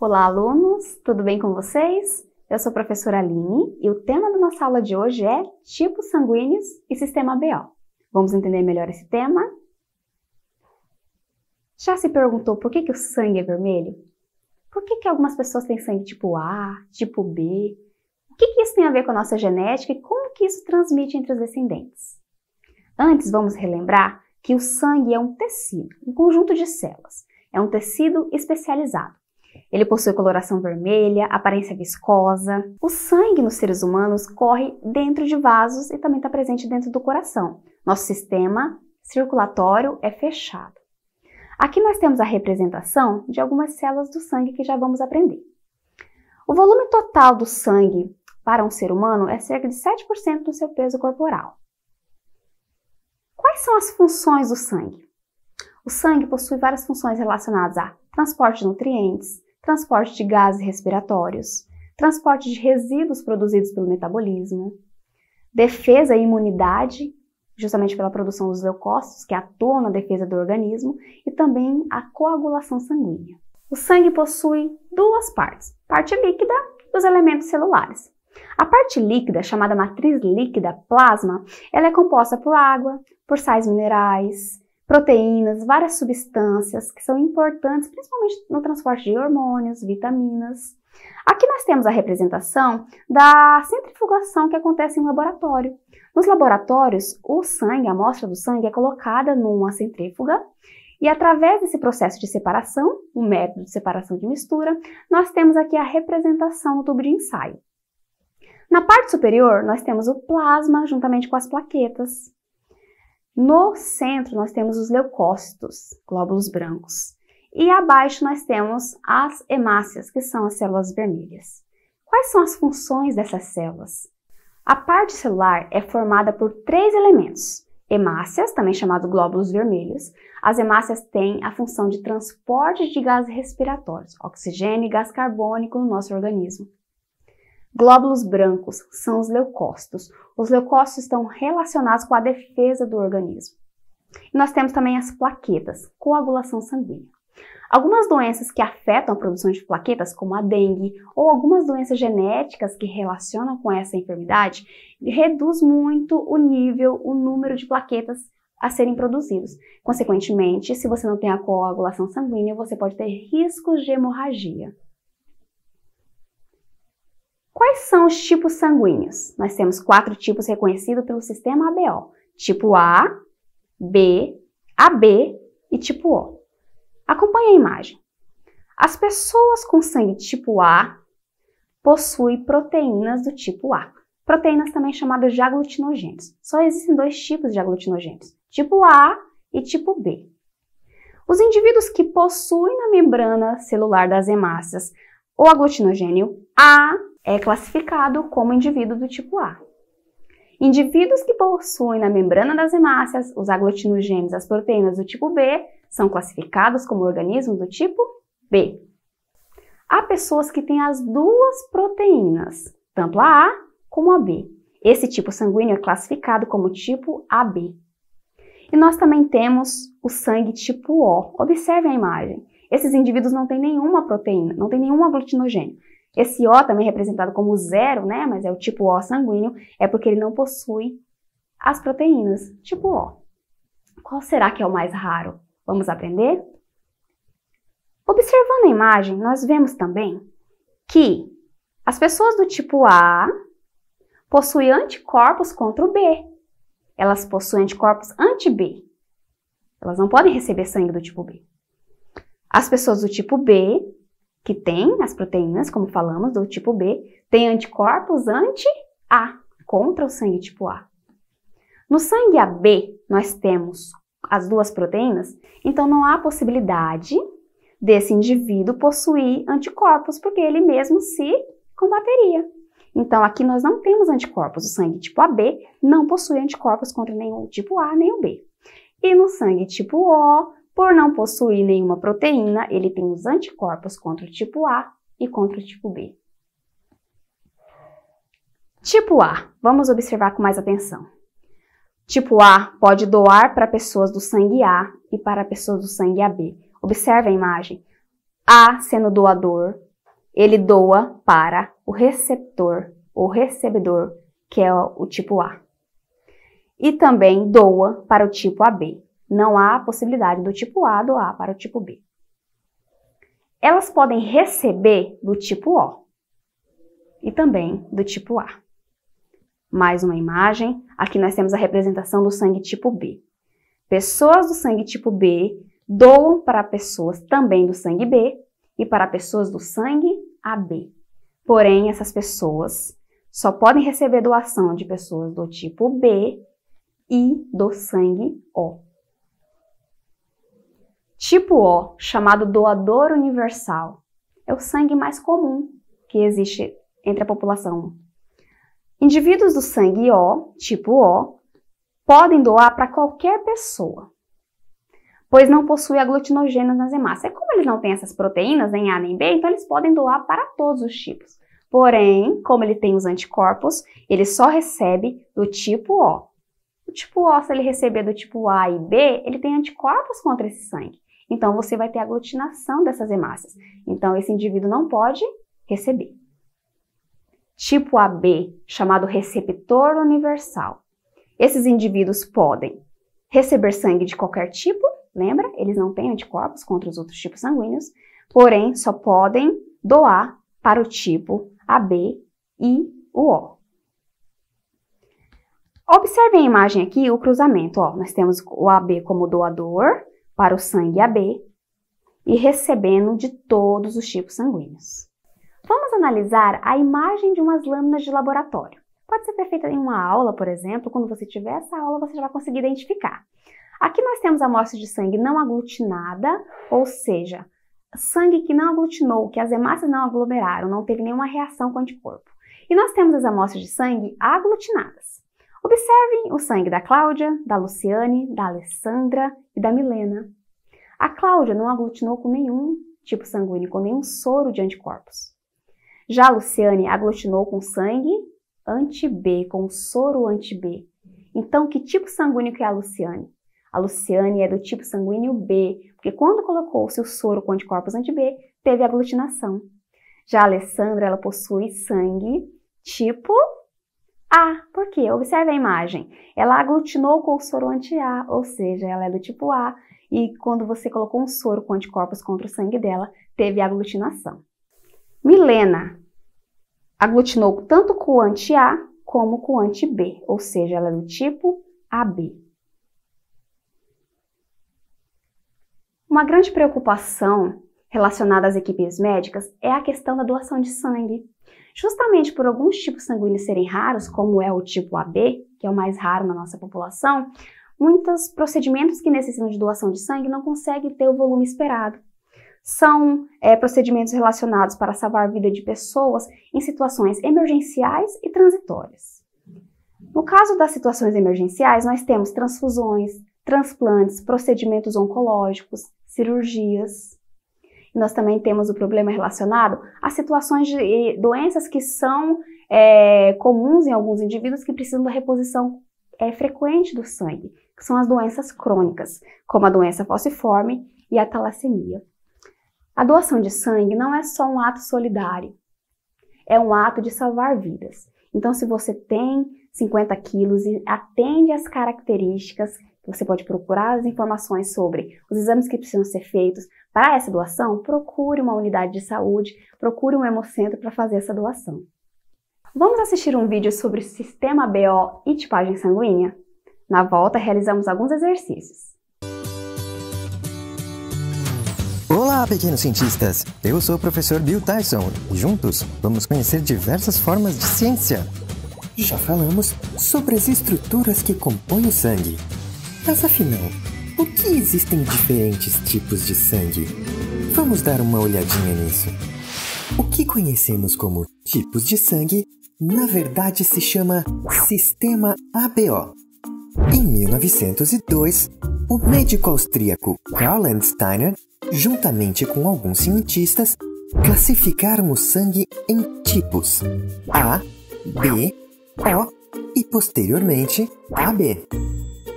Olá, alunos! Tudo bem com vocês? Eu sou a professora Aline e o tema da nossa aula de hoje é tipos sanguíneos e sistema BO. Vamos entender melhor esse tema? Já se perguntou por que, que o sangue é vermelho? Por que, que algumas pessoas têm sangue tipo A, tipo B? O que, que isso tem a ver com a nossa genética e como que isso transmite entre os descendentes? Antes, vamos relembrar que o sangue é um tecido, um conjunto de células. É um tecido especializado. Ele possui coloração vermelha, aparência viscosa. O sangue nos seres humanos corre dentro de vasos e também está presente dentro do coração. Nosso sistema circulatório é fechado. Aqui nós temos a representação de algumas células do sangue que já vamos aprender. O volume total do sangue para um ser humano é cerca de 7% do seu peso corporal. Quais são as funções do sangue? O sangue possui várias funções relacionadas a transporte de nutrientes, transporte de gases respiratórios, transporte de resíduos produzidos pelo metabolismo, defesa e imunidade, justamente pela produção dos leucócitos que atuam na defesa do organismo, e também a coagulação sanguínea. O sangue possui duas partes, parte líquida e os elementos celulares. A parte líquida, chamada matriz líquida, plasma, ela é composta por água, por sais minerais, proteínas, várias substâncias que são importantes, principalmente no transporte de hormônios, vitaminas. Aqui nós temos a representação da centrifugação que acontece em um laboratório. Nos laboratórios, o sangue, a amostra do sangue é colocada numa centrífuga e através desse processo de separação, o método de separação de mistura, nós temos aqui a representação do tubo de ensaio. Na parte superior, nós temos o plasma juntamente com as plaquetas. No centro, nós temos os leucócitos, glóbulos brancos. E abaixo nós temos as hemácias, que são as células vermelhas. Quais são as funções dessas células? A parte celular é formada por três elementos. Hemácias, também chamado glóbulos vermelhos. As hemácias têm a função de transporte de gases respiratórios, oxigênio e gás carbônico no nosso organismo. Glóbulos brancos são os leucócitos. Os leucócitos estão relacionados com a defesa do organismo. E nós temos também as plaquetas, coagulação sanguínea. Algumas doenças que afetam a produção de plaquetas, como a dengue, ou algumas doenças genéticas que relacionam com essa enfermidade, reduz muito o nível, o número de plaquetas a serem produzidos. Consequentemente, se você não tem a coagulação sanguínea, você pode ter riscos de hemorragia. Quais são os tipos sanguíneos? Nós temos quatro tipos reconhecidos pelo sistema ABO: tipo A, B, AB e tipo O. Acompanhe a imagem. As pessoas com sangue tipo A possuem proteínas do tipo A, proteínas também chamadas de aglutinogênios. Só existem dois tipos de aglutinogênios, tipo A e tipo B. Os indivíduos que possuem na membrana celular das hemácias o aglutinogênio A é classificado como indivíduo do tipo A. Indivíduos que possuem na membrana das hemácias os aglutinogênios as proteínas do tipo B são classificados como organismos do tipo B. Há pessoas que têm as duas proteínas, tanto a A como a B. Esse tipo sanguíneo é classificado como tipo AB. E nós também temos o sangue tipo O. Observe a imagem. Esses indivíduos não têm nenhuma proteína, não têm nenhum aglutinogênio. Esse O também é representado como zero, né? Mas é o tipo O sanguíneo, é porque ele não possui as proteínas tipo O. Qual será que é o mais raro? Vamos aprender? Observando a imagem, nós vemos também que as pessoas do tipo A possuem anticorpos contra o B. Elas possuem anticorpos anti-B. Elas não podem receber sangue do tipo B. As pessoas do tipo B que tem as proteínas, como falamos, do tipo B, tem anticorpos anti-A, contra o sangue tipo A. No sangue AB, nós temos as duas proteínas, então não há possibilidade desse indivíduo possuir anticorpos, porque ele mesmo se combateria. Então, aqui nós não temos anticorpos. O sangue tipo AB não possui anticorpos contra nenhum tipo A nem o B. E no sangue tipo O, por não possuir nenhuma proteína, ele tem os anticorpos contra o tipo A e contra o tipo B. Tipo A, vamos observar com mais atenção. Tipo A pode doar para pessoas do sangue A e para pessoas do sangue AB. Observe a imagem. A sendo doador, ele doa para o receptor o recebedor, que é o tipo A. E também doa para o tipo AB. Não há possibilidade do tipo A doar para o tipo B. Elas podem receber do tipo O e também do tipo A. Mais uma imagem. Aqui nós temos a representação do sangue tipo B. Pessoas do sangue tipo B doam para pessoas também do sangue B e para pessoas do sangue AB. Porém, essas pessoas só podem receber doação de pessoas do tipo B e do sangue O. Tipo O, chamado doador universal, é o sangue mais comum que existe entre a população. Indivíduos do sangue O, tipo O, podem doar para qualquer pessoa, pois não possui aglutinogênios nas hemácias. como eles não têm essas proteínas, nem A nem B, então eles podem doar para todos os tipos. Porém, como ele tem os anticorpos, ele só recebe do tipo O. O tipo O, se ele receber do tipo A e B, ele tem anticorpos contra esse sangue. Então, você vai ter aglutinação dessas hemácias. Então, esse indivíduo não pode receber. Tipo AB, chamado receptor universal. Esses indivíduos podem receber sangue de qualquer tipo, lembra? Eles não têm anticorpos contra os outros tipos sanguíneos, porém só podem doar para o tipo AB e o O. Observe a imagem aqui, o cruzamento. Ó, nós temos o AB como doador para o sangue AB e recebendo de todos os tipos sanguíneos. Vamos analisar a imagem de umas lâminas de laboratório. Pode ser perfeita em uma aula, por exemplo, quando você tiver essa aula você já vai conseguir identificar. Aqui nós temos a amostra de sangue não aglutinada, ou seja, sangue que não aglutinou, que as hemácias não aglomeraram, não teve nenhuma reação com o anticorpo. E nós temos as amostras de sangue aglutinadas. Observem o sangue da Cláudia, da Luciane, da Alessandra e da Milena. A Cláudia não aglutinou com nenhum tipo sanguíneo, com nenhum soro de anticorpos. Já a Luciane aglutinou com sangue anti-B, com soro anti-B. Então, que tipo sanguíneo que é a Luciane? A Luciane é do tipo sanguíneo B, porque quando colocou seu soro com anticorpos anti-B, teve aglutinação. Já a Alessandra, ela possui sangue tipo a. Ah, por quê? Observe a imagem. Ela aglutinou com o soro anti-A, ou seja, ela é do tipo A, e quando você colocou um soro com anticorpos contra o sangue dela, teve aglutinação. Milena aglutinou tanto com o anti-A como com o anti-B, ou seja, ela é do tipo AB. Uma grande preocupação relacionada às equipes médicas é a questão da doação de sangue. Justamente por alguns tipos sanguíneos serem raros, como é o tipo AB, que é o mais raro na nossa população, muitos procedimentos que necessitam de doação de sangue não conseguem ter o volume esperado. São é, procedimentos relacionados para salvar a vida de pessoas em situações emergenciais e transitórias. No caso das situações emergenciais, nós temos transfusões, transplantes, procedimentos oncológicos, cirurgias. Nós também temos o problema relacionado a situações de doenças que são é, comuns em alguns indivíduos que precisam da reposição é, frequente do sangue, que são as doenças crônicas, como a doença falciforme e a talassemia. A doação de sangue não é só um ato solidário, é um ato de salvar vidas. Então, se você tem 50 quilos e atende às características você pode procurar as informações sobre os exames que precisam ser feitos para essa doação. Procure uma unidade de saúde, procure um hemocentro para fazer essa doação. Vamos assistir um vídeo sobre o sistema BO e tipagem sanguínea? Na volta, realizamos alguns exercícios. Olá, pequenos cientistas! Eu sou o professor Bill Tyson e juntos vamos conhecer diversas formas de ciência. Já falamos sobre as estruturas que compõem o sangue, mas afinal, o que existem diferentes tipos de sangue? Vamos dar uma olhadinha nisso. O que conhecemos como tipos de sangue, na verdade se chama sistema ABO. Em 1902, o médico austríaco Karl Steiner, juntamente com alguns cientistas, classificaram o sangue em tipos A, B, O e posteriormente AB.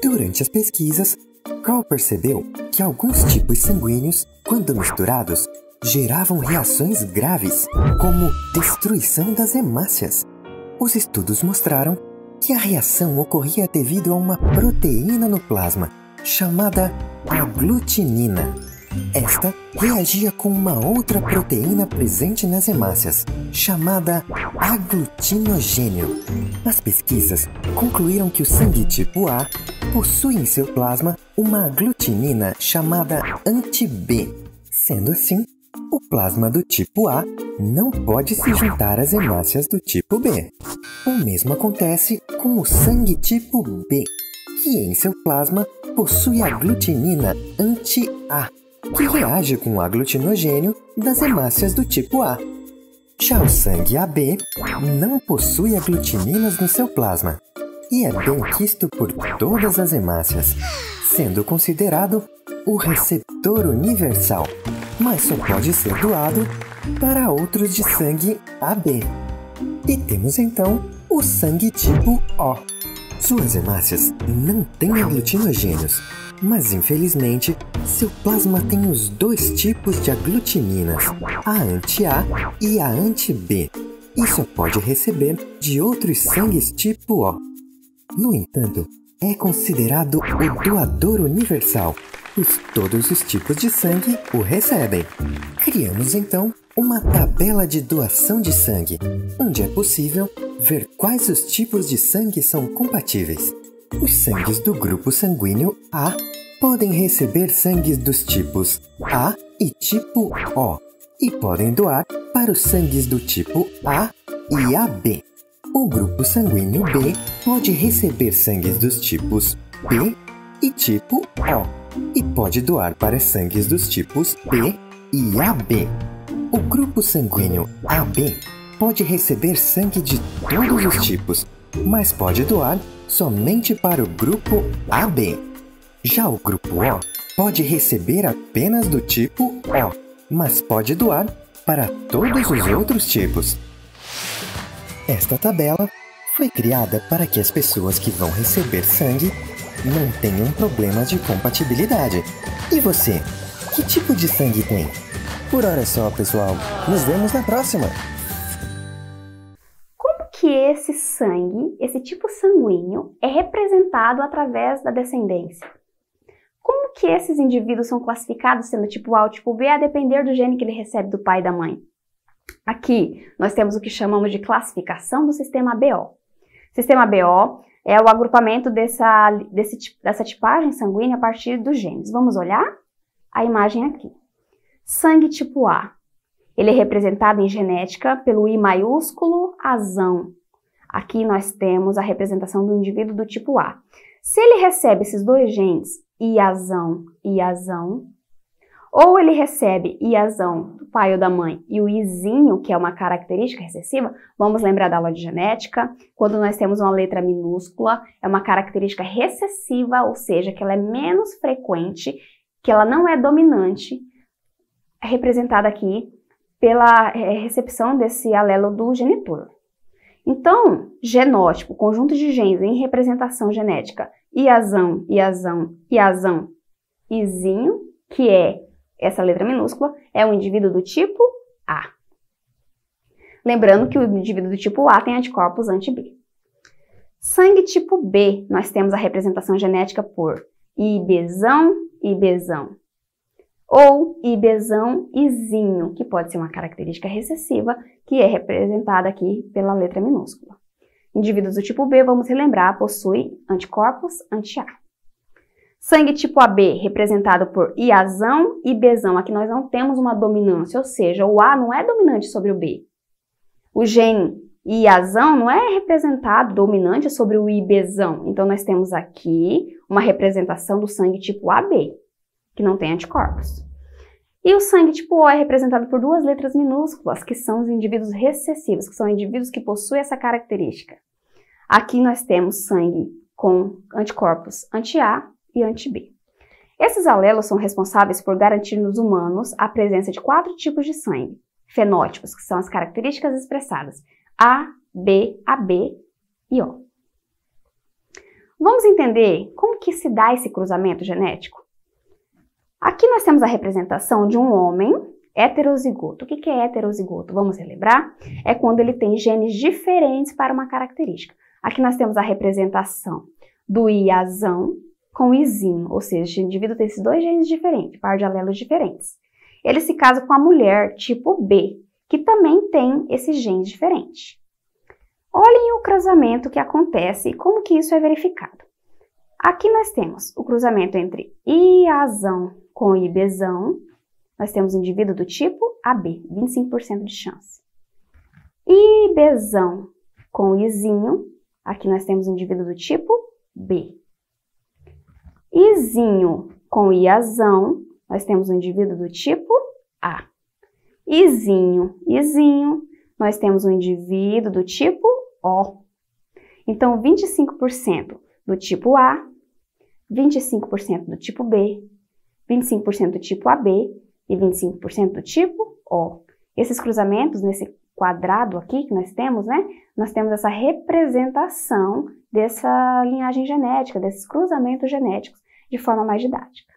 Durante as pesquisas, Carl percebeu que alguns tipos sanguíneos, quando misturados, geravam reações graves, como destruição das hemácias. Os estudos mostraram que a reação ocorria devido a uma proteína no plasma, chamada aglutinina. Esta reagia com uma outra proteína presente nas hemácias, chamada aglutinogênio. As pesquisas concluíram que o sangue tipo A possui em seu plasma uma aglutinina chamada anti-B. Sendo assim, o plasma do tipo A não pode se juntar às hemácias do tipo B. O mesmo acontece com o sangue tipo B, que em seu plasma possui a glutinina anti-A, que reage com o aglutinogênio das hemácias do tipo A. Já o sangue AB não possui aglutininas no seu plasma, e é bem quisto por todas as hemácias, sendo considerado o receptor universal, mas só pode ser doado para outros de sangue AB. E temos então o sangue tipo O. Suas hemácias não têm aglutinogênios, mas infelizmente seu plasma tem os dois tipos de aglutininas, a anti-A e a anti-B, e só pode receber de outros sangues tipo O. No entanto, é considerado o doador universal, pois todos os tipos de sangue o recebem. Criamos então uma tabela de doação de sangue, onde é possível ver quais os tipos de sangue são compatíveis. Os sangues do grupo sanguíneo A podem receber sangues dos tipos A e tipo O e podem doar para os sangues do tipo A e AB o grupo sanguíneo B pode receber sangues dos tipos B e tipo O e pode doar para sangues dos tipos B e AB. O grupo sanguíneo AB pode receber sangue de todos os tipos, mas pode doar somente para o grupo AB. Já o grupo O pode receber apenas do tipo O, mas pode doar para todos os outros tipos. Esta tabela foi criada para que as pessoas que vão receber sangue não tenham problemas de compatibilidade. E você, que tipo de sangue tem? Por hora é só, pessoal. Nos vemos na próxima! Como que esse sangue, esse tipo sanguíneo, é representado através da descendência? Como que esses indivíduos são classificados sendo tipo A ou tipo B a depender do gene que ele recebe do pai e da mãe? Aqui nós temos o que chamamos de classificação do sistema BO. Sistema BO é o agrupamento dessa, desse, dessa tipagem sanguínea a partir dos genes. Vamos olhar a imagem aqui. Sangue tipo A. Ele é representado em genética pelo I maiúsculo azão. Aqui nós temos a representação do indivíduo do tipo A. Se ele recebe esses dois genes, I azão e azão, ou ele recebe iazão do pai ou da mãe e o izinho, que é uma característica recessiva, vamos lembrar da aula de genética, quando nós temos uma letra minúscula, é uma característica recessiva, ou seja, que ela é menos frequente, que ela não é dominante, representada aqui pela é, recepção desse alelo do genitor. Então, genótipo, conjunto de genes em representação genética, iazão, iazão, iazão, izinho, que é essa letra minúscula, é o indivíduo do tipo A. Lembrando que o indivíduo do tipo A tem anticorpos anti-B. Sangue tipo B, nós temos a representação genética por IBzão, IBzão. Ou IBzão Izinho, que pode ser uma característica recessiva, que é representada aqui pela letra minúscula. Indivíduos do tipo B, vamos relembrar, possui anticorpos anti-A. Sangue tipo AB, representado por Iazão e Bzão. Aqui nós não temos uma dominância, ou seja, o A não é dominante sobre o B. O gene Iazão não é representado dominante sobre o IBzão. Então, nós temos aqui uma representação do sangue tipo AB, que não tem anticorpos. E o sangue tipo O é representado por duas letras minúsculas, que são os indivíduos recessivos, que são indivíduos que possuem essa característica. Aqui nós temos sangue com anticorpos anti-A e anti-B. Esses alelos são responsáveis por garantir nos humanos a presença de quatro tipos de sangue, fenótipos, que são as características expressadas A, B, AB e O. Vamos entender como que se dá esse cruzamento genético? Aqui nós temos a representação de um homem heterozigoto. O que é heterozigoto? Vamos relembrar? É quando ele tem genes diferentes para uma característica. Aqui nós temos a representação do iazão, com izinho, ou seja, esse indivíduo tem esses dois genes diferentes, par de alelos diferentes. Ele se casa com a mulher tipo B, que também tem esse gene diferente. Olhem o cruzamento que acontece e como que isso é verificado. Aqui nós temos o cruzamento entre Iazão com Ibezão. Nós temos indivíduo do tipo AB, 25% de chance. Ibezão com Izinho. Aqui nós temos indivíduo do tipo B, Izinho com iazão, nós temos um indivíduo do tipo A. Izinho, izinho, nós temos um indivíduo do tipo O. Então, 25% do tipo A, 25% do tipo B, 25% do tipo AB e 25% do tipo O. Esses cruzamentos, nesse quadrado aqui que nós temos, né? Nós temos essa representação dessa linhagem genética, desses cruzamentos genéticos, de forma mais didática.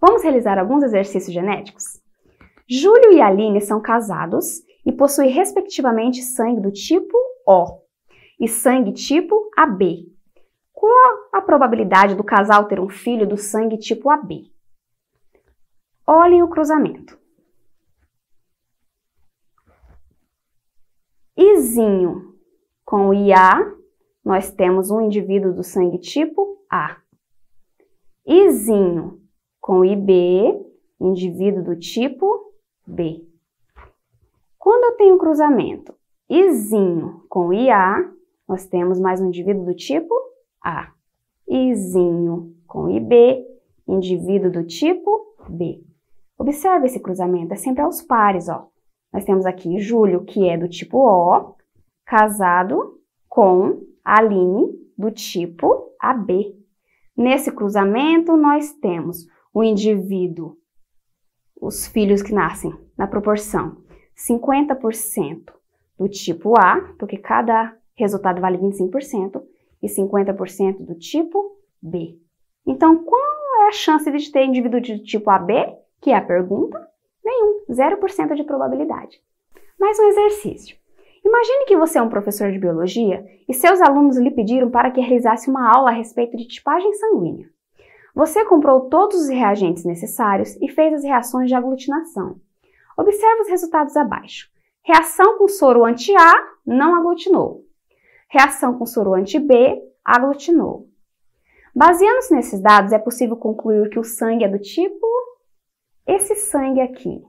Vamos realizar alguns exercícios genéticos? Júlio e Aline são casados e possuem respectivamente sangue do tipo O e sangue tipo AB. Qual a probabilidade do casal ter um filho do sangue tipo AB? Olhem o cruzamento. Isinho Com o IA, nós temos um indivíduo do sangue tipo A. Izinho. Com o IB, indivíduo do tipo B. Quando eu tenho um cruzamento Izinho com IA, nós temos mais um indivíduo do tipo A. Izinho com IB, indivíduo do tipo B. Observe esse cruzamento, é sempre aos pares, ó. Nós temos aqui Júlio, que é do tipo O, casado com Aline do tipo AB. Nesse cruzamento, nós temos o indivíduo, os filhos que nascem na proporção 50% do tipo A, porque cada resultado vale 25%, e 50% do tipo B. Então, qual é a chance de ter indivíduo de tipo AB, que é a pergunta? Nenhum, 0% de probabilidade. Mais um exercício. Imagine que você é um professor de biologia e seus alunos lhe pediram para que realizasse uma aula a respeito de tipagem sanguínea. Você comprou todos os reagentes necessários e fez as reações de aglutinação. Observe os resultados abaixo. Reação com soro anti-A não aglutinou. Reação com soro anti-B aglutinou. Baseando-se nesses dados, é possível concluir que o sangue é do tipo... Esse sangue aqui.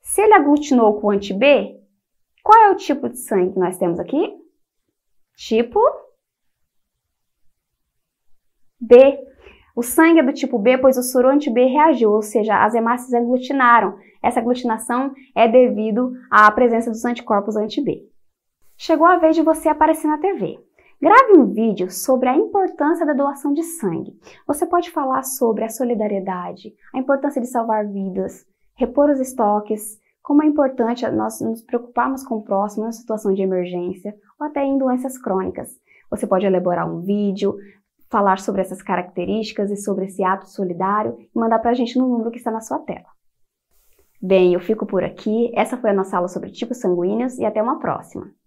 Se ele aglutinou com anti-B, qual é o tipo de sangue que nós temos aqui? Tipo B. O sangue é do tipo B, pois o anti B reagiu, ou seja, as hemácias aglutinaram. Essa aglutinação é devido à presença dos anticorpos anti-B. Chegou a vez de você aparecer na TV. Grave um vídeo sobre a importância da doação de sangue. Você pode falar sobre a solidariedade, a importância de salvar vidas, repor os estoques, como é importante nós nos preocuparmos com o próximo na situação de emergência ou até em doenças crônicas. Você pode elaborar um vídeo, falar sobre essas características e sobre esse ato solidário e mandar para a gente no número que está na sua tela. Bem, eu fico por aqui. Essa foi a nossa aula sobre tipos sanguíneos e até uma próxima!